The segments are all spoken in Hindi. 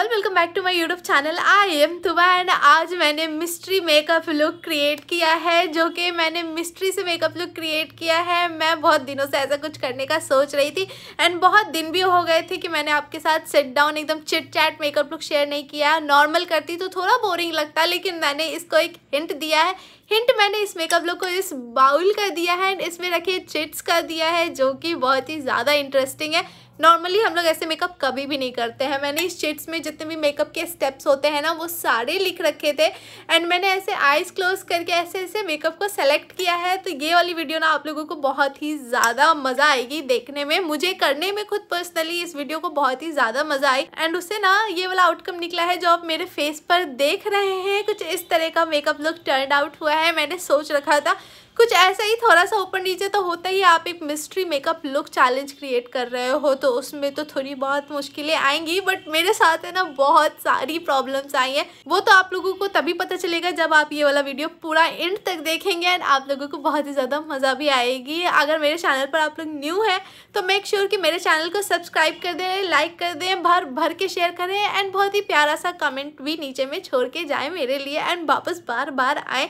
All welcome back to my YouTube channel I am Tuba and आज मैंने मिस्ट्री मेकअप लुक क्रिएट किया है जो कि मैंने मिस्ट्री से मेकअप लुक क्रिएट किया है मैं बहुत दिनों से ऐसा कुछ करने का सोच रही थी एंड बहुत दिन भी हो गए थे कि मैंने आपके साथ सेट डाउन एकदम chit chat makeup look share नहीं किया नॉर्मल करती तो थोड़ा बोरिंग लगता लेकिन मैंने इसको एक हिंट दिया है हिंट मैंने इस मेकअप लुक को इस बाउल का दिया है एंड इसमें रखे चिट्स का दिया है जो कि बहुत ही ज़्यादा इंटरेस्टिंग है नॉर्मली हम लोग ऐसे मेकअप कभी भी नहीं करते हैं मैंने इस चिट्स में जितने भी मेकअप के स्टेप्स होते हैं ना वो सारे लिख रखे थे एंड मैंने ऐसे आइज़ क्लोज करके ऐसे ऐसे मेकअप को सेलेक्ट किया है तो ये वाली वीडियो ना आप लोगों को बहुत ही ज़्यादा मज़ा आएगी देखने में मुझे करने में खुद पर्सनली इस वीडियो को बहुत ही ज़्यादा मज़ा आई एंड उससे ना ये वाला आउटकम निकला है जो आप मेरे फेस पर देख रहे हैं कुछ इस तरह का मेकअप लुक टर्न आउट हुआ है मैंने सोच रखा था कुछ ऐसा ही थोड़ा सा ऊपर नीचे तो होता ही आप एक mystery makeup look challenge create कर रहे हो तो उसमें तो थोड़ी बहुत मुश्किलें आएंगी बट मेरे साथ है ना बहुत सारी प्रॉब्लम्स आई हैं वो तो आप लोगों को तभी पता चलेगा जब आप ये वाला वीडियो पूरा एंड तक देखेंगे एंड आप लोगों को बहुत ही ज़्यादा मज़ा भी आएगी अगर मेरे चैनल पर आप लोग न्यू हैं तो मेक श्योर sure कि मेरे चैनल को सब्सक्राइब कर दें लाइक कर दें भर भर के शेयर करें एंड बहुत ही प्यारा सा कमेंट भी नीचे में छोड़ के जाए मेरे लिए एंड वापस बार बार आए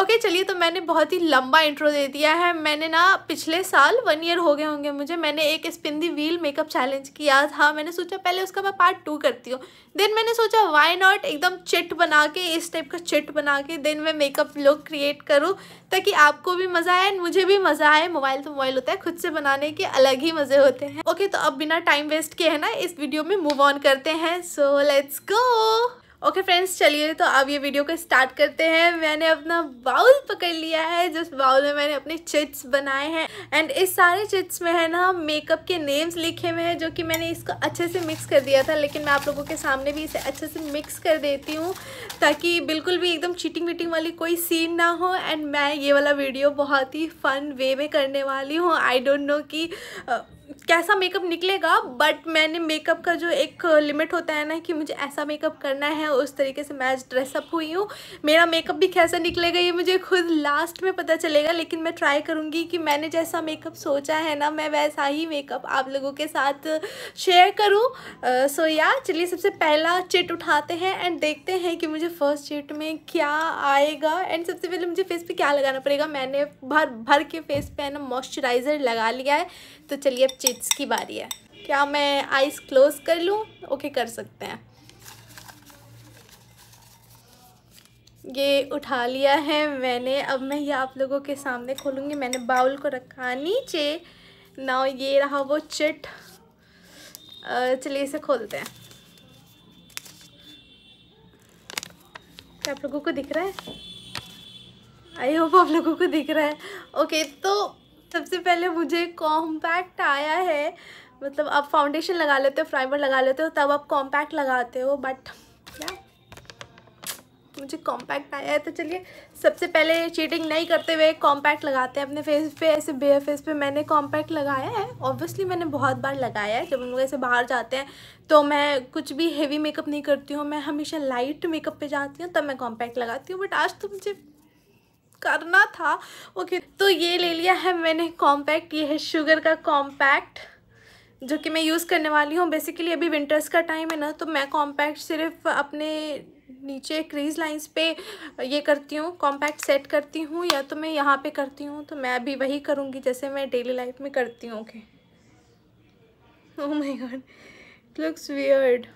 ओके okay, चलिए तो मैंने बहुत ही लंबा इंट्रो दे दिया है मैंने ना पिछले साल वन ईयर हो गए होंगे मुझे मैंने एक स्पिंदी व्हील मेकअप चैलेंज किया था मैंने सोचा पहले उसका मैं पार्ट टू करती हूँ देन मैंने सोचा वाई नॉट एकदम चिट बना के इस टाइप का चिट बना के देन मैं मेकअप लुक क्रिएट करूँ ताकि आपको भी मज़ा आए मुझे भी मज़ा आए मोबाइल तो मोबाइल होता है खुद से बनाने के अलग ही मज़े होते हैं ओके okay, तो अब बिना टाइम वेस्ट किए है ना इस वीडियो में मूव ऑन करते हैं so let's go okay okay friends चलिए तो अब ये वीडियो को स्टार्ट करते हैं मैंने अपना बाउल पकड़ लिया है जिस बाउल में मैंने अपने चिट्स बनाए हैं एंड इस सारे चिट्स में है ना मेकअप के नेम्स लिखे हुए हैं जो कि मैंने इसको अच्छे से मिक्स कर दिया था लेकिन मैं आप लोगों के सामने भी इसे अच्छे से मिक्स कर देती हूँ ताकि बिल्कुल भी एकदम चीटिंग वीटिंग वाली कोई सीन ना हो एंड मैं ये वाला वीडियो बहुत ही फ़न वे में करने वाली हूँ आई डोंट नो कि कैसा मेकअप निकलेगा बट मैंने मेकअप का जो एक लिमिट होता है ना कि मुझे ऐसा मेकअप करना है उस तरीके से मैच ड्रेसअप हुई हूँ मेरा मेकअप भी कैसा निकलेगा ये मुझे खुद लास्ट में पता चलेगा लेकिन मैं ट्राई करूँगी कि मैंने जैसा मेकअप सोचा है ना मैं वैसा ही मेकअप आप लोगों के साथ शेयर करूँ सो या चलिए सबसे पहला चिट उठाते हैं एंड देखते हैं कि मुझे फर्स्ट चिट में क्या आएगा एंड सबसे पहले मुझे फेस पर क्या लगाना पड़ेगा मैंने भर भर के फेस पर है ना मॉइस्चराइज़र लगा लिया है तो चलिए अब चिट्स की बारी है क्या मैं आइस क्लोज कर लूँ ओके कर सकते हैं ये उठा लिया है मैंने अब मैं ये आप लोगों के सामने खोलूँगी मैंने बाउल को रखा नीचे ना ये रहा वो चिट चलिए इसे खोलते हैं क्या आप लोगों को दिख रहा है आई होप आप लोगों को दिख रहा है ओके तो सबसे पहले मुझे कॉम्पैक्ट आया है मतलब आप फाउंडेशन लगा लेते हो प्राइमर लगा लेते हो तब आप कॉम्पैक्ट लगाते हो बट क्या मुझे कॉम्पैक्ट आया है तो चलिए सबसे पहले चीटिंग नहीं करते हुए कॉम्पैक्ट लगाते हैं अपने फेस पे ऐसे बेयर फेस पे मैंने कॉम्पैक्ट लगाया है ऑब्वियसली मैंने बहुत बार लगाया है जब हम लोग ऐसे बाहर जाते हैं तो मैं कुछ भी हेवी मेकअप नहीं करती हूँ मैं हमेशा लाइट मेकअप पे जाती हूँ तब मैं कॉम्पैक्ट लगाती हूँ बट आज तो मुझे करना था ओके तो ये ले लिया है मैंने कॉम्पैक्ट ये है शुगर का कॉम्पैक्ट जो कि मैं यूज़ करने वाली हूँ बेसिकली अभी विंटर्स का टाइम है ना तो मैं कॉम्पैक्ट सिर्फ अपने नीचे क्रीज लाइंस पे ये करती हूँ कॉम्पैक्ट सेट करती हूँ या तो मैं यहाँ पे करती हूँ तो मैं अभी वही करूँगी जैसे मैं डेली लाइफ में करती हूँ okay oh my god looks weird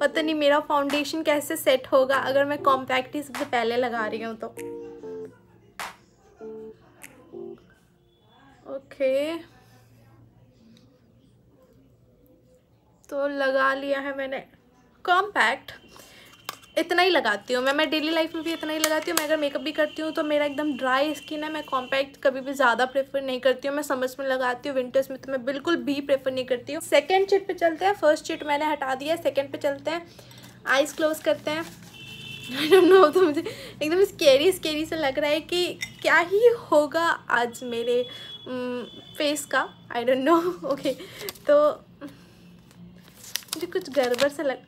पता नहीं मेरा फाउंडेशन कैसे सेट होगा अगर मैं कॉम्पैक्ट ही सबसे पहले लगा रही हूँ तो ओके तो लगा लिया है मैंने कॉम्पैक्ट इतना ही लगाती हूँ मैं मैं डेली लाइफ में भी इतना ही लगाती हूँ मैं अगर मेकअप भी करती हूँ तो मेरा एकदम ड्राई स्किन है मैं कॉम्पैक्ट कभी भी ज़्यादा प्रेफर नहीं करती हूँ मैं समर्स में लगाती हूँ विंटर्स में तो मैं बिल्कुल भी प्रेफर नहीं करती हूँ सेकेंड चिट पे चलते हैं फर्स्ट चिट मैंने हटा दिया है सेकेंड पर चलते हैं आइज़ क्लोज करते हैं आई डोंट नो तो मुझे एकदम स्केरी स्केरी से लग रहा है कि क्या ही होगा आज मेरे फेस का आई डोंट नो ओके तो मुझे कुछ गड़बड़ सा लग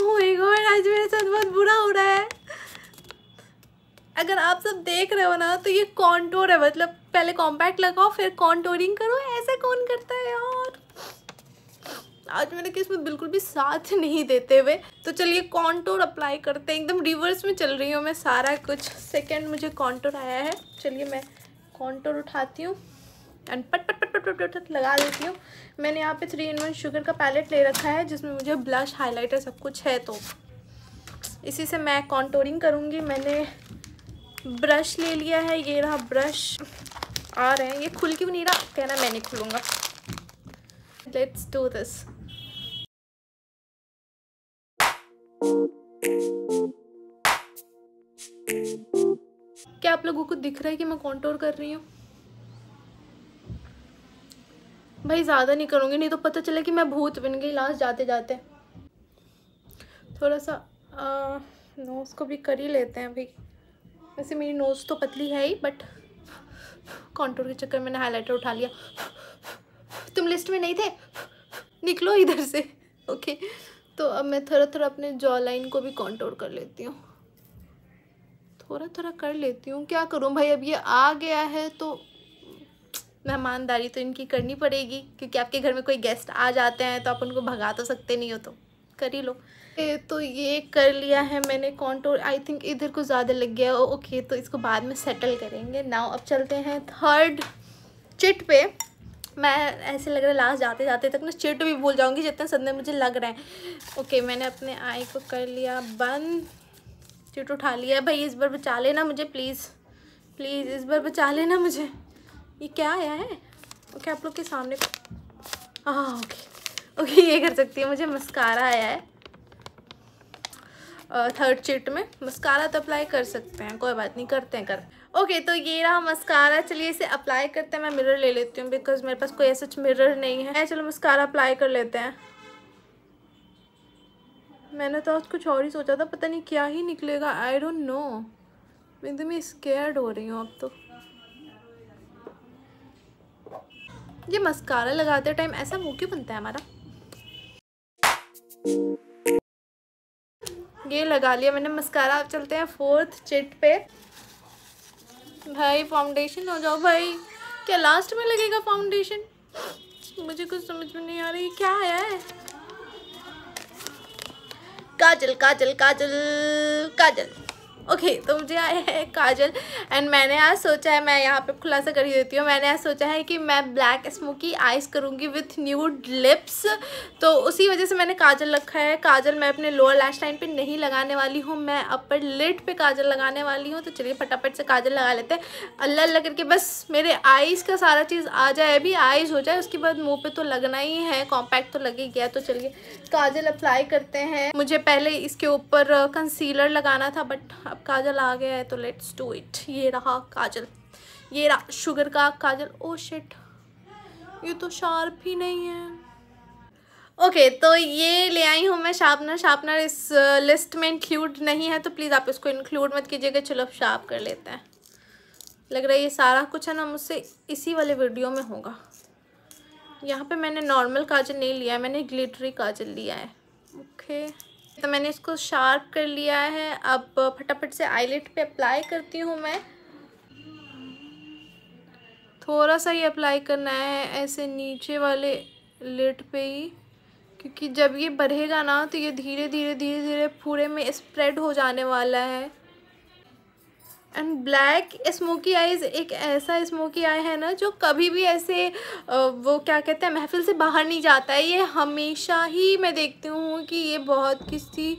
माय oh गॉड आज मेरे साथ बहुत बुरा हो रहा है अगर आप सब देख रहे हो ना तो ये कॉन्टोर है मतलब पहले कॉम्पैक्ट लगाओ फिर कॉन्टोरिंग करो ऐसा कौन करता है यार आज मेरे केस में बिल्कुल भी साथ नहीं देते हुए तो चलिए कॉन्टोर अप्लाई करते हैं एकदम रिवर्स में चल रही हूँ मैं सारा कुछ सेकेंड मुझे कॉन्टोर आया है चलिए मैं कॉन्टोर उठाती हूँ एंड पट पट पट पट पट पट, लगा देती हूँ मैंने यहाँ पे थ्री इन वन शुगर का पैलेट ले रखा है जिसमें मुझे ब्लश हाईलाइटर सब कुछ है तो इसी से मैं कॉन्टोरिंग करूँगी मैंने ब्रश ले लिया है ये रहा ब्रश आ रहे हैं ये खुल क्यों नहीं रहा कहना मैं नहीं खुलूँगा लेट्स डू दिस क्या आप लोगों को दिख रहा है कि मैं कॉन्टोर कर रही हूँ भाई ज़्यादा नहीं करूँगी नहीं तो पता चले कि मैं भूत बन गई लास्ट जाते जाते थोड़ा सा नोज़ को भी कर ही लेते हैं अभी वैसे मेरी नोज़ तो पतली है ही बट कॉन्टोर के चक्कर मैंने हाईलाइटर उठा लिया तुम लिस्ट में नहीं थे निकलो इधर से ओके okay. तो अब मैं थोड़ा थोड़ा अपने जॉ लाइन को भी कॉन्टोर कर लेती हूँ थोड़ा थोड़ा कर लेती हूँ क्या करूँ भाई अब ये आ गया है तो मेहमानदारी तो इनकी करनी पड़ेगी क्योंकि आपके घर में कोई गेस्ट आ जाते हैं तो आप उनको भगा तो सकते नहीं हो तो कर ही लो ए, तो ये कर लिया है मैंने कॉन्टोर आई थिंक इधर को ज़्यादा लग गया ओके तो इसको बाद में सेटल करेंगे नाव अब चलते हैं थर्ड चिट पे मैं ऐसे लग रहा है लास्ट जाते जाते तक ना चिट भी भूल जाऊँगी जितने सदन मुझे लग रहे हैं ओके मैंने अपने आई को कर लिया बंद चिट उठा लिया भाई इस बार बचा लेना मुझे प्लीज़ प्लीज़ इस बार बचा लेना मुझे ये क्या आया है ओके आप लोग के सामने हाँ ओके ओके ये कर सकती है मुझे मस्कारा आया है थर्ड चिट में मस्कारा तो अप्लाई कर सकते हैं कोई बात नहीं करते हैं कर ओके okay, तो ये रहा मस्कारा चलिए इसे अप्लाई करते हैं मैं मिरर ले लेती हूँ बिकॉज मेरे पास कोई ऐसा मिरर नहीं है चलो मस्कारा अप्लाई कर लेते हैं मैंने तो आज कुछ और ही सोचा था पता नहीं क्या ही निकलेगा आई डोंट नो मैं एकदम ही स्केयर्ड हो रही हूँ अब तो ये मस्कारा लगाते टाइम ऐसा मुँह क्यों बनता है हमारा ये लगा लिया मैंने मस्कारा आप चलते हैं फोर्थ चिट पे भाई फाउंडेशन हो जाओ भाई क्या लास्ट में लगेगा फाउंडेशन मुझे कुछ समझ में नहीं आ रही क्या आया है काजल काजल काजल काजल ओके okay, तो मुझे आया है काजल एंड मैंने आज सोचा है मैं यहाँ पे खुलासा कर ही देती हूँ मैंने आज सोचा है कि मैं ब्लैक स्मोकी आइस करूँगी विथ न्यूड लिप्स तो उसी वजह से मैंने काजल रखा है काजल मैं अपने लोअर लैश लाइन पे नहीं लगाने वाली हूँ मैं अपर लिट पे काजल लगाने वाली हूँ तो चलिए फटाफट से काजल लगा लेते हैं अल्लाह अल्लाह करके बस मेरे आइज़ का सारा चीज़ आ जाए अभी आइज़ हो जाए उसके बाद मुँह पर तो लगना ही है कॉम्पैक्ट तो लग ही गया तो चलिए काजल अप्लाई करते हैं मुझे पहले इसके ऊपर कंसीलर लगाना था बट अब काजल आ गया है तो लेट्स डू इट ये रहा काजल ये रहा शुगर का काजल ओ oh, शिट ये तो शार्प ही नहीं है ओके okay, तो ये ले आई हूँ मैं शार्पनर शार्पनर इस लिस्ट uh, में इंक्लूड नहीं है तो प्लीज़ आप इसको इंक्लूड मत कीजिएगा चलो अब शार्प कर लेते हैं लग रहा है ये सारा कुछ है ना मुझसे इसी वाले वीडियो में होगा यहाँ पे मैंने नॉर्मल काजल नहीं लिया है मैंने ग्लिटरी काजल लिया है ओके okay. तो मैंने इसको शार्प कर लिया है अब फटाफट से आईलेट पे अप्लाई करती हूँ मैं थोड़ा सा ही अप्लाई करना है ऐसे नीचे वाले लिट पे ही क्योंकि जब ये बढ़ेगा ना तो ये धीरे धीरे धीरे धीरे पूरे में स्प्रेड हो जाने वाला है एंड ब्लैक स्मोकी आईज़ एक ऐसा स्मोकी आई है ना जो कभी भी ऐसे वो क्या कहते हैं महफिल से बाहर नहीं जाता है ये हमेशा ही मैं देखती हूँ कि ये बहुत किसी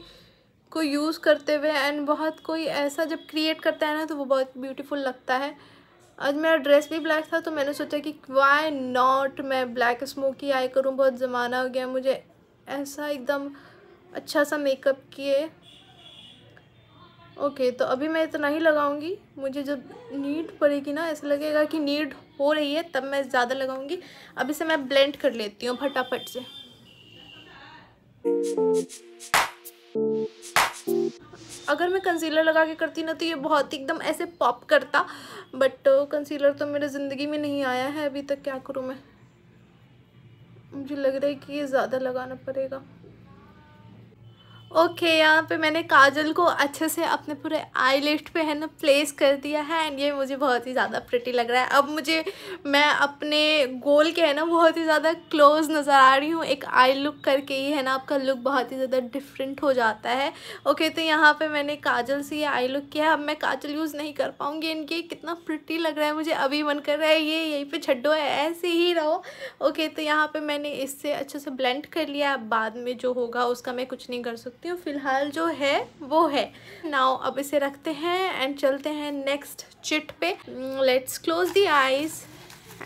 को यूज़ करते हुए एंड बहुत कोई ऐसा जब क्रिएट करता है ना तो वो बहुत ब्यूटीफुल लगता है आज मेरा ड्रेस भी ब्लैक था तो मैंने सोचा कि वाई नॉट मैं ब्लैक स्मोकी आई करूँ बहुत ज़माना हो गया मुझे ऐसा एकदम अच्छा सा मेकअप किए ओके तो अभी मैं इतना ही लगाऊंगी मुझे जब नीड पड़ेगी ना ऐसा लगेगा कि नीड हो रही है तब मैं ज़्यादा लगाऊंगी अब इसे मैं ब्लेंड कर लेती हूँ फटाफट से अगर मैं कंसीलर लगा के करती ना तो ये बहुत ही एकदम ऐसे पॉप करता बट कंसीलर uh, तो मेरे ज़िंदगी में नहीं आया है अभी तक क्या करूँ मैं मुझे लग रहा है कि ये ज़्यादा लगाना पड़ेगा ओके okay, यहाँ पे मैंने काजल को अच्छे से अपने पूरे आई लिफ्ट पर है ना प्लेस कर दिया है एंड ये मुझे बहुत ही ज़्यादा प्रिटी लग रहा है अब मुझे मैं अपने गोल के है ना बहुत ही ज़्यादा क्लोज नज़र आ रही हूँ एक आई लुक करके ही है ना आपका लुक बहुत ही ज़्यादा डिफरेंट हो जाता है ओके okay, तो यहाँ पे मैंने काजल से ये आई लुक किया है अब मैं काजल यूज़ नहीं कर पाऊँगी इनकी कितना प्रिटी लग रहा है मुझे अभी मन कर रहा है ये यहीं पर छड्डो है ऐसे ही रहो ओके okay, तो यहाँ पर मैंने इससे अच्छे से ब्लेंड कर लिया बाद में जो होगा उसका मैं कुछ नहीं कर सकती सकती हूँ फ़िलहाल जो है वो है नाउ अब इसे रखते हैं एंड चलते हैं नेक्स्ट चिट पे let's close the eyes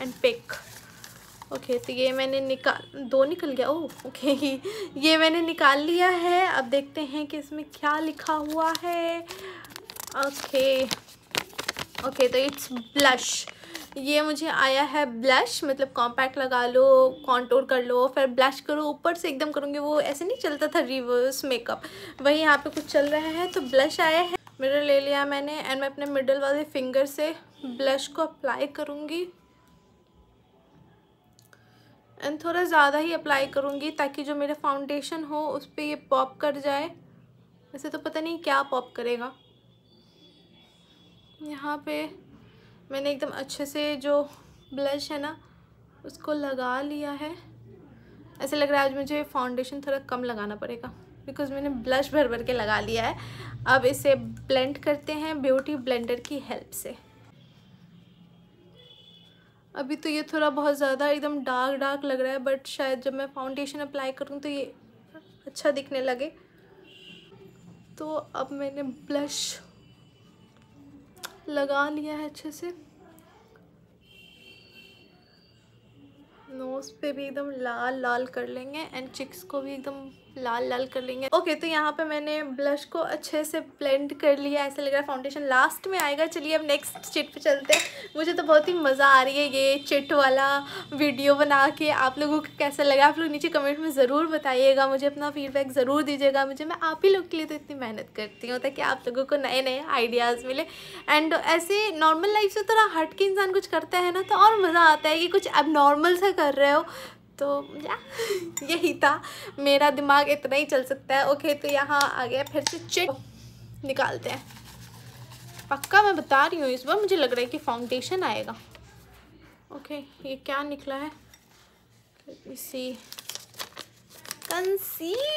and pick okay तो ये मैंने निकाल दो निकल गया ओ oh, ओके okay. ये मैंने निकाल लिया है अब देखते हैं कि इसमें क्या लिखा हुआ है ओके okay. ओके तो इट्स ब्लश ये मुझे आया है ब्लश मतलब कॉम्पैक्ट लगा लो कॉन्टोर कर लो फिर ब्लश करो ऊपर से एकदम करूँगी वो ऐसे नहीं चलता था रिवर्स मेकअप वही यहाँ पे कुछ चल रहा है तो ब्लश आया है मिरर ले लिया मैंने एंड मैं अपने मिडल वाले फिंगर से ब्लश को अप्लाई करूँगी एंड थोड़ा ज़्यादा ही अप्लाई करूँगी ताकि जो मेरा फाउंडेशन हो उस पर ये पॉप कर जाए वैसे तो पता नहीं क्या पॉप करेगा यहाँ पे मैंने एकदम अच्छे से जो ब्लश है ना उसको लगा लिया है ऐसे लग रहा है आज मुझे फाउंडेशन थोड़ा कम लगाना पड़ेगा बिकॉज मैंने ब्लश भर भर के लगा लिया है अब इसे ब्लेंड करते हैं ब्यूटी ब्लेंडर की हेल्प से अभी तो ये थोड़ा बहुत ज़्यादा एकदम डार्क डार्क लग रहा है बट शायद जब मैं फाउंडेशन अप्लाई करूँ तो ये अच्छा दिखने लगे तो अब मैंने ब्लश लगा लिया है अच्छे से नोज़ पे भी एकदम लाल लाल कर लेंगे एंड चिक्स को भी एकदम लाल लाल कर लेंगे ओके तो यहाँ पे मैंने ब्लश को अच्छे से ब्लेंड कर लिया ऐसा लग रहा है फाउंडेशन लास्ट में आएगा चलिए अब नेक्स्ट चिट पे चलते हैं मुझे तो बहुत ही मज़ा आ रही है ये चिट वाला वीडियो बना के आप लोगों को कैसा लगा आप लोग नीचे कमेंट में ज़रूर बताइएगा मुझे अपना फीडबैक ज़रूर दीजिएगा मुझे मैं आप ही लोग के लिए तो इतनी मेहनत करती हूँ ताकि आप लोगों को नए नए आइडियाज़ मिले एंड ऐसे नॉर्मल लाइफ से थोड़ा हट के इंसान कुछ करता है ना तो और मज़ा आता है कि कुछ अब नॉर्मल सा कर रहे हो तो या यही था मेरा दिमाग इतना ही चल सकता है ओके तो यहाँ आ गया फिर से चिट निकालते हैं पक्का मैं बता रही हूँ इस बार मुझे लग रहा है कि फाउंडेशन आएगा ओके ये क्या निकला है इसी कंसीलर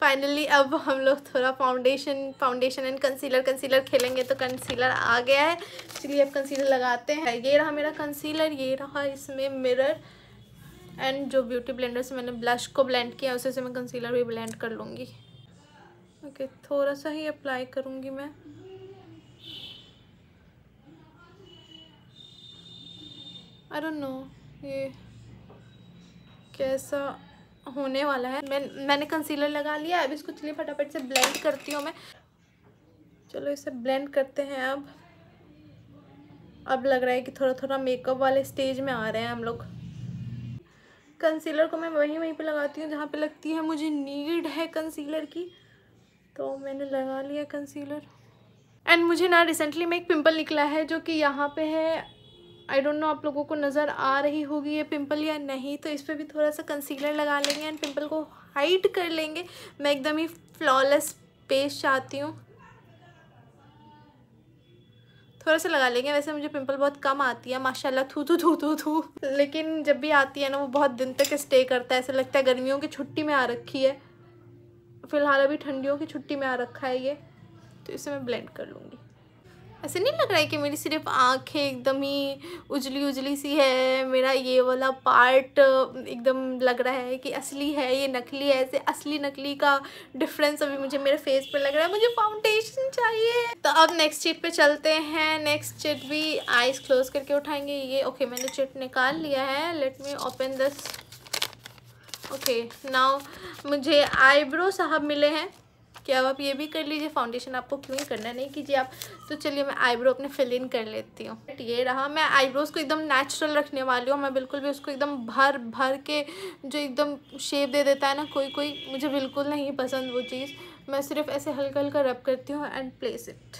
फाइनली अब हम लोग थोड़ा foundation foundation and concealer concealer खेलेंगे तो कंसीलर आ गया है चलिए अब कंसीलर लगाते हैं ये रहा मेरा कंसीलर ये रहा इसमें मिरर एंड जो ब्यूटी ब्लेंडर से मैंने ब्लश को ब्लेंड किया उसे से मैं कंसीलर भी ब्लेंड कर लूँगी ओके okay, थोड़ा सा ही अप्लाई करूँगी मैं अरे नो ये कैसा होने वाला है मैं मैंने कंसीलर लगा लिया अब इसको चलिए फटाफट से ब्लेंड करती हूँ मैं चलो इसे ब्लेंड करते हैं अब अब लग रहा है कि थोड़ा थोड़ा मेकअप वाले स्टेज में आ रहे हैं हम लोग कंसीलर को मैं वहीं वहीं पे लगाती हूँ जहाँ पे लगती है मुझे नीड है कंसीलर की तो मैंने लगा लिया कंसीलर एंड मुझे ना रिसेंटली में एक पिंपल निकला है जो कि यहाँ पे है आई डोंट नो आप लोगों को नज़र आ रही होगी ये पिंपल या नहीं तो इस पर भी थोड़ा सा कंसीलर लगा लेंगे एंड पिंपल को हाइड कर लेंगे मैं एकदम ही फ्लॉलेस पेश चाहती हूँ थोड़ा सा लगा लेंगे वैसे मुझे पिंपल बहुत कम आती है माशाल्लाह थू थू थू थू थू लेकिन जब भी आती है ना वो बहुत दिन तक स्टे करता है ऐसा लगता है गर्मियों की छुट्टी में आ रखी है फ़िलहाल अभी ठंडियों की छुट्टी में आ रखा है ये तो इसे मैं ब्लेंड कर लूँगी ऐसे नहीं लग रहा है कि मेरी सिर्फ आँखें एकदम ही उजली उजली सी है मेरा ये वाला पार्ट एकदम लग रहा है कि असली है ये नकली है ऐसे असली नकली का डिफरेंस अभी मुझे मेरे फेस पर लग रहा है मुझे फाउंडेशन चाहिए तो अब नेक्स्ट चिट पे चलते हैं नेक्स्ट चिट भी आइज़ क्लोज करके उठाएंगे ये ओके मैंने चिट निकाल लिया है let me open this okay now मुझे आईब्रो साहब मिले हैं कि अब आप ये भी कर लीजिए फाउंडेशन आपको क्यों करना नहीं कीजिए आप तो चलिए मैं आईब्रो अपने फिल इन कर लेती हूँ ये रहा मैं आईब्रोज़ को एकदम नेचुरल रखने वाली हूँ मैं बिल्कुल भी उसको एकदम भर भर के जो एकदम शेप दे देता है ना कोई कोई मुझे बिल्कुल नहीं पसंद वो चीज़ मैं सिर्फ ऐसे हल्का हल्का रब करती हूँ एंड प्लेस इट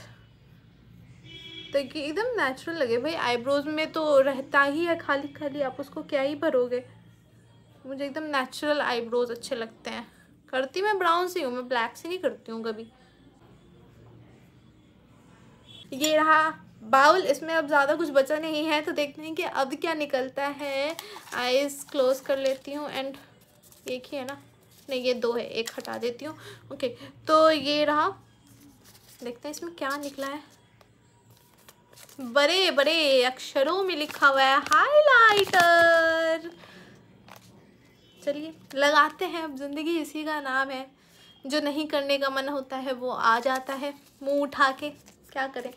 ताकि एकदम नेचुरल लगे भाई आईब्रोज में तो रहता ही है खाली खाली आप उसको क्या ही भरोगे मुझे एकदम नेचुरल आईब्रोज अच्छे लगते हैं करती मैं ब्राउन से हूँ मैं ब्लैक से नहीं करती हूँ कभी ये रहा बाउल इसमें अब ज़्यादा कुछ बचा नहीं है तो देखते हैं कि अब क्या निकलता है आइज़ क्लोज कर लेती हूँ एंड एक ही है ना नहीं ये दो है एक हटा देती हूँ ओके तो ये रहा देखते हैं इसमें क्या निकला है बड़े बड़े अक्षरों में लिखा हुआ है हाइलाइटर चलिए लगाते हैं अब ज़िंदगी इसी का नाम है जो नहीं करने का मन होता है वो आ जाता है मुंह उठा के क्या करें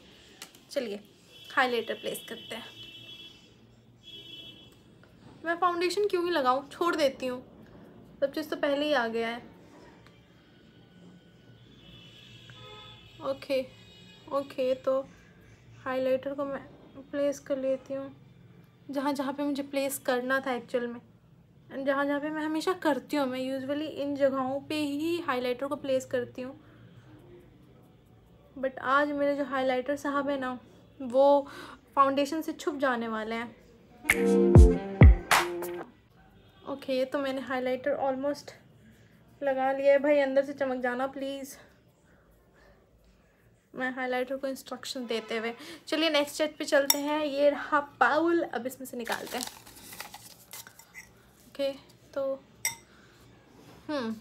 चलिए हाईलाइटर प्लेस करते हैं मैं फाउंडेशन क्यों ही लगाऊँ छोड़ देती हूँ सब चीज़ तो पहले ही आ गया है ओके ओके तो हाइलाइटर को मैं प्लेस कर लेती हूँ जहाँ जहाँ पे मुझे प्लेस करना था एक्चुअल में जहाँ जहाँ पे मैं हमेशा करती हूँ मैं यूजुअली इन जगहों पे ही हाइलाइटर को प्लेस करती हूँ बट आज मेरे जो हाइलाइटर साहब है ना वो फाउंडेशन से छुप जाने वाले हैं ओके okay, तो मैंने हाइलाइटर ऑलमोस्ट लगा लिया है भाई अंदर से चमक जाना प्लीज़ मैं हाइलाइटर को इंस्ट्रक्शन देते हुए चलिए नेक्स्ट स्टेप पे चलते हैं ये रहा पाउल अब इसमें से निकालते हैं ओके तो हम्म,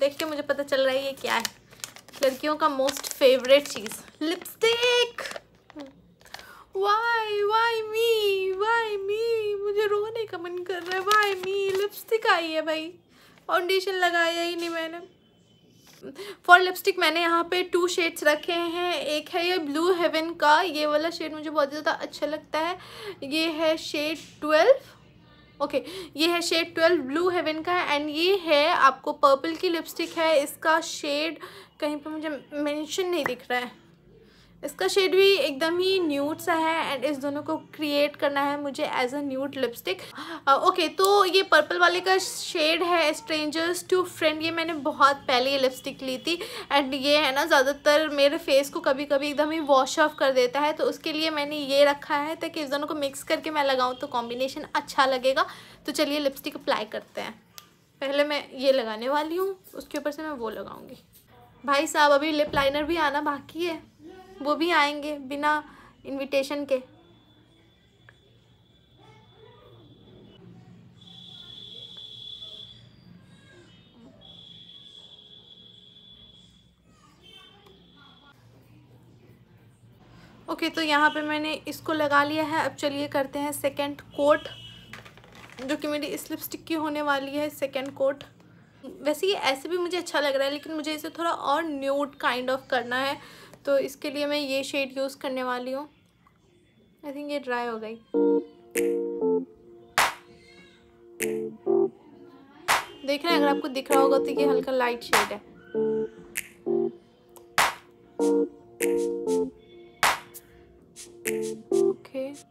देख के मुझे पता चल रहा है ये क्या है लड़कियों का मोस्ट फेवरेट चीज़ lipstick why why me why me मुझे रोने का मन कर रहा है वाई मी लिपस्टिक आई है भाई फाउंडेशन लगाया ही नहीं मैंने फॉर लिपस्टिक मैंने यहाँ पे टू शेड्स रखे हैं एक है ये ब्लू हेवन का ये वाला शेड मुझे बहुत ज़्यादा अच्छा लगता है ये है शेड ट्वेल्व ओके okay, ये है शेड ट्वेल्व ब्लू हेवन का एंड ये है आपको पर्पल की लिपस्टिक है इसका शेड कहीं पे मुझे मेंशन नहीं दिख रहा है इसका शेड भी एकदम ही न्यूट सा है एंड इस दोनों को क्रिएट करना है मुझे as a nude lipstick okay तो ये पर्पल वाले का शेड है स्ट्रेंजर्स टू फ्रेंड ये मैंने बहुत पहले ये लिपस्टिक ली थी एंड ये है ना ज़्यादातर मेरे फेस को कभी कभी एकदम ही वॉश ऑफ कर देता है तो उसके लिए मैंने ये रखा है ताकि इस दोनों को मिक्स करके मैं लगाऊँ तो कॉम्बिनेशन अच्छा लगेगा तो चलिए लिपस्टिक अप्लाई करते हैं पहले मैं ये लगाने वाली हूँ उसके ऊपर से मैं वो लगाऊँगी भाई साहब अभी लिप लाइनर भी आना बाकी है वो भी आएंगे बिना इनविटेशन के ओके okay, तो यहाँ पे मैंने इसको लगा लिया है अब चलिए करते हैं सेकंड कोट जो कि मेरी इस लिपस्टिक की होने वाली है सेकंड कोट वैसे ये ऐसे भी मुझे अच्छा लग रहा है लेकिन मुझे इसे थोड़ा और न्यूट काइंड ऑफ करना है तो इसके लिए मैं ये शेड यूज़ करने वाली हूँ आई थिंक ये ड्राई हो गई देख रहे हैं अगर आपको दिख रहा होगा तो ये हल्का लाइट शेड है ओके okay.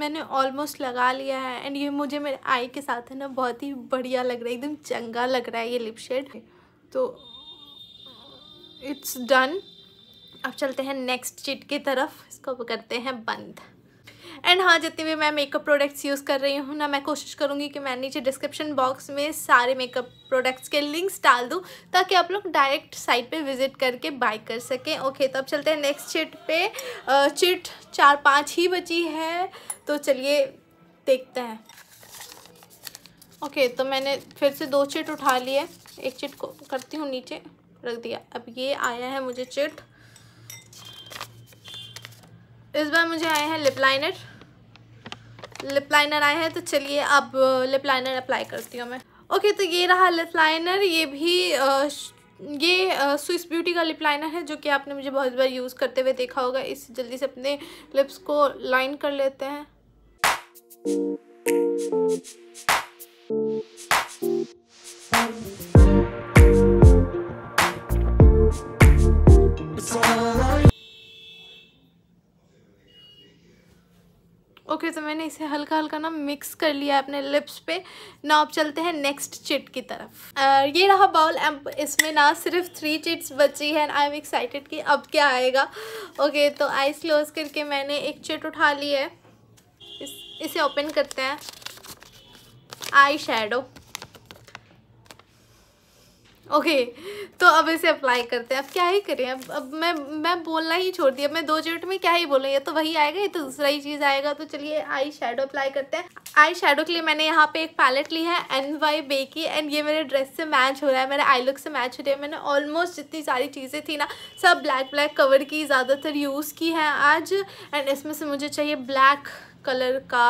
मैंने ऑलमोस्ट लगा लिया है एंड ये मुझे मेरे आई के साथ है ना बहुत ही बढ़िया लग रहा है एकदम चंगा लग रहा है ये लिप शेड तो इट्स डन अब चलते हैं नेक्स्ट चिट की तरफ इसको करते हैं बंद एंड हाँ जितने भी मैं मेकअप प्रोडक्ट्स यूज़ कर रही हूँ ना मैं कोशिश करूँगी कि मैं नीचे डिस्क्रिप्शन बॉक्स में सारे मेकअप प्रोडक्ट्स के लिंक्स डाल दूँ ताकि आप लोग डायरेक्ट साइट पे विजिट करके बाय कर सकें ओके तो अब चलते हैं नेक्स्ट चिट पे चिट चार पाँच ही बची है तो चलिए देखते हैं ओके तो मैंने फिर से दो चिट उठा लिए एक चिट को करती हूँ नीचे रख दिया अब ये आया है मुझे चिट इस बार मुझे आए हैं लिप लाइनर लिप लाइनर आए हैं तो चलिए अब लिप लाइनर अप्लाई करती हूँ मैं ओके तो ये रहा लिप लाइनर ये भी आ, ये स्विस ब्यूटी का लिप लाइनर है जो कि आपने मुझे बहुत बार यूज़ करते हुए देखा होगा इस जल्दी से अपने लिप्स को लाइन कर लेते हैं It's all ओके तो मैंने इसे हल्का हल्का ना मिक्स कर लिया अपने लिप्स पे ना अब चलते हैं नेक्स्ट चिट की तरफ uh, ये रहा बाउल एम्प इसमें ना सिर्फ थ्री चिट्स बची है आई एम एक्साइटेड कि अब क्या आएगा ओके तो आइस क्लोज करके मैंने एक चिट उठा ली है इस, इसे ओपन करते हैं आई शेडो ओके okay, तो अब इसे अप्लाई करते हैं अब क्या ही करें अब अब मैं मैं बोलना ही छोड़ दिया मैं दो मिनट में क्या ही बोलूँ ये तो वही आएगा ये तो दूसरा ही चीज़ आएगा तो चलिए आई शेडो अप्लाई करते हैं आई शेडो के लिए मैंने यहाँ पे एक पैलेट ली है एन वाई बे की एंड ये मेरे ड्रेस से मैच हो रहा है मेरे आई लुक से मैच हो रही है मैंने ऑलमोस्ट जितनी सारी चीज़ें थी ना सब ब्लैक ब्लैक कवर की ज़्यादातर यूज़ की है आज एंड इसमें से मुझे चाहिए ब्लैक कलर का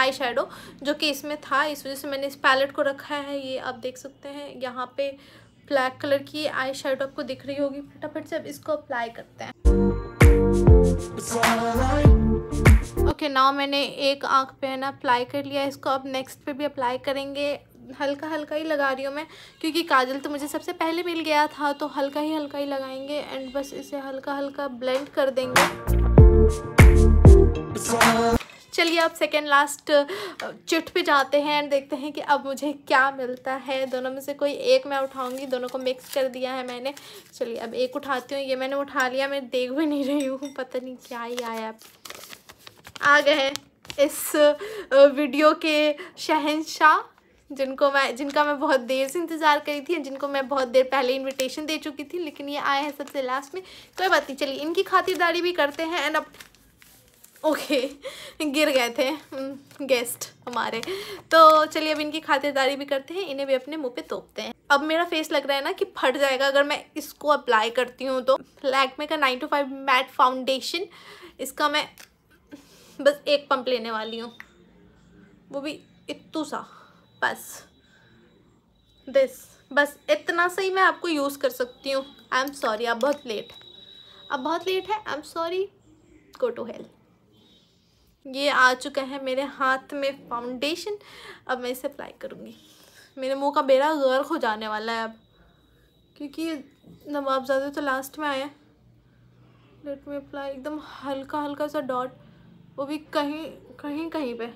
आई शेडो जो कि इसमें था इस वजह से मैंने इस पैलेट को रखा है ये आप देख सकते हैं यहाँ पे ब्लैक कलर की आई शेडो आपको दिख रही होगी फटाफट से अब इसको अप्लाई करते हैं ओके okay, नाउ मैंने एक आंख पे है ना अप्लाई कर लिया इसको अब नेक्स्ट पे भी अप्लाई करेंगे हल्का हल्का ही लगा रही हूँ मैं क्योंकि काजल तो मुझे सबसे पहले मिल गया था तो हल्का ही हल्का ही लगाएंगे एंड बस इसे हल्का हल्का ब्लेंड कर देंगे चलिए अब सेकेंड लास्ट चिट पे जाते हैं एंड देखते हैं कि अब मुझे क्या मिलता है दोनों में से कोई एक मैं उठाऊंगी दोनों को मिक्स कर दिया है मैंने चलिए अब एक उठाती हूँ ये मैंने उठा लिया मैं देख भी नहीं रही हूँ पता नहीं क्या ही आया आ गए इस वीडियो के शहनशाह जिनको मैं जिनका मैं बहुत देर से इंतज़ार करी थी जिनको मैं बहुत देर पहले इनविटेशन दे चुकी थी लेकिन ये आए हैं सबसे लास्ट में कोई बात नहीं चलिए इनकी खातिरदारी भी करते हैं एंड अब ओके गिर गए थे गेस्ट हम्म, हमारे तो चलिए अब इनकी खातिरदारी भी करते हैं इन्हें भी अपने मुंह पे तोपते हैं अब मेरा फेस लग रहा है ना कि फट जाएगा अगर मैं इसको अप्लाई करती हूँ तो लैकमे का nine two five matte foundation इसका मैं बस एक पंप लेने वाली हूँ वो भी इतू सा बस दिस बस इतना सा ही मैं आपको यूज़ कर सकती हूँ आई एम सॉरी आप बहुत लेट अब बहुत लेट है I am sorry go to health ये आ चुका है मेरे हाथ में फाउंडेशन अब मैं इसे अप्लाई करूँगी मेरे मुंह का बेरा गर्क हो जाने वाला है अब क्योंकि नवाबजादे तो लास्ट में आया लेट में अप्लाई एकदम हल्का हल्का सा डॉट वो भी कहीं कहीं कहीं पे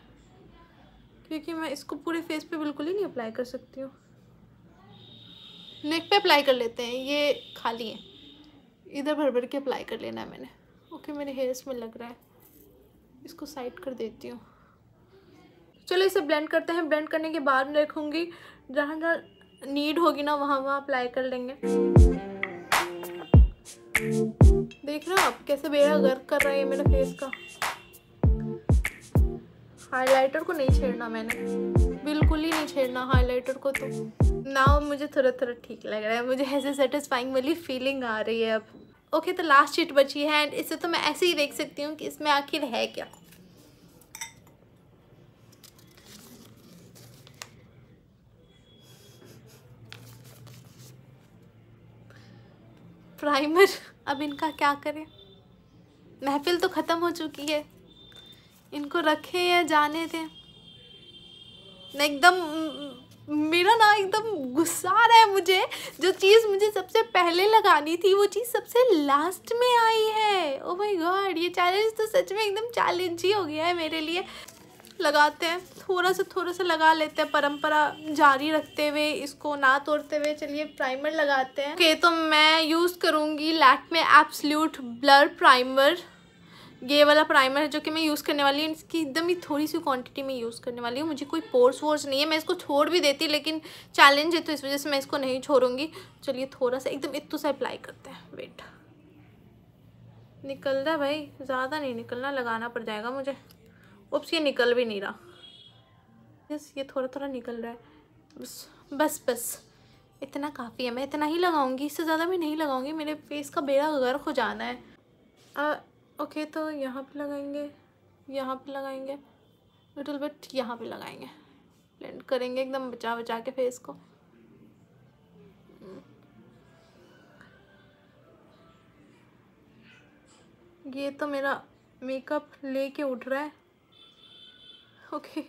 क्योंकि मैं इसको पूरे फेस पे बिल्कुल ही नहीं अप्लाई कर सकती हूँ नेक पे अप्लाई कर लेते हैं ये खाली है इधर भर भर के अप्लाई कर लेना है मैंने ओके मेरे हेयर्स में लग रहा है इसको साइड कर देती हूँ चलो इसे ब्लेंड करते हैं ब्लेंड करने के बाद मैं रखूँगी जहाँ जहाँ नीड होगी ना वहाँ वहाँ अप्लाई कर लेंगे देख रहे हो आप कैसे बेड़ा गर्क कर रहा है मेरे फेस का हाइलाइटर को नहीं छेड़ना मैंने बिल्कुल ही नहीं छेड़ना हाइलाइटर को तो ना मुझे थोड़ा थोड़ा ठीक लग रहा है मुझे ऐसे सेटिस्फाइंग वाली फीलिंग आ रही है अब ओके तो लास्ट शीट बची है एंड इसे तो मैं ऐसे ही देख सकती हूँ कि इसमें आखिर है क्या प्राइमर अब इनका क्या करें महफिल तो ख़त्म हो चुकी है इनको रखें या जाने दें मैं एकदम मेरा ना एकदम गुस्सा रहा है मुझे जो चीज़ मुझे सबसे पहले लगानी थी वो चीज़ सबसे लास्ट में आई है ओ माय गॉड ये चैलेंज तो सच में एकदम चैलेंज ही हो गया है मेरे लिए लगाते हैं थोड़ा सा थोड़ा सा लगा लेते हैं परंपरा जारी रखते हुए इसको ना तोड़ते हुए चलिए प्राइमर लगाते हैं ओके okay, तो मैं यूज़ करूँगी लैक में एप्सल्यूट ब्लर प्राइमर ये वाला प्राइमर है जो कि मैं यूज़ करने वाली हूँ इसकी एकदम ही थोड़ी सी क्वांटिटी में यूज़ करने वाली हूँ मुझे कोई पोर्स वोर्स नहीं है मैं इसको छोड़ भी देती लेकिन चैलेंज है तो इस वजह से मैं इसको नहीं छोड़ूंगी चलिए थोड़ा सा एकदम इतू सा अप्लाई करते हैं वेट निकल रहा भाई ज़्यादा नहीं निकलना लगाना पड़ जाएगा मुझे उप्स ये निकल भी नहीं रहा बस ये थोड़ा थोड़ा निकल रहा है बस बस बस इतना काफ़ी है मैं इतना ही लगाऊंगी इससे ज़्यादा मैं नहीं लगाऊंगी मेरे फेस का बेड़ा गर्क हो जाना है आ, ओके तो यहाँ पे लगाएंगे यहाँ पे लगाएंगे लिटिल बट यहाँ पे लगाएंगे ब्लेंड करेंगे एकदम बचा बचा के फेस को ये तो मेरा मेकअप लेके उठ रहा है ओके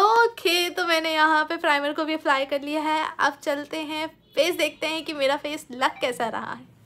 ओके तो मैंने यहाँ पे प्राइमर को भी अप्लाई कर लिया है अब चलते हैं फेस देखते हैं कि मेरा फेस लग कैसा रहा है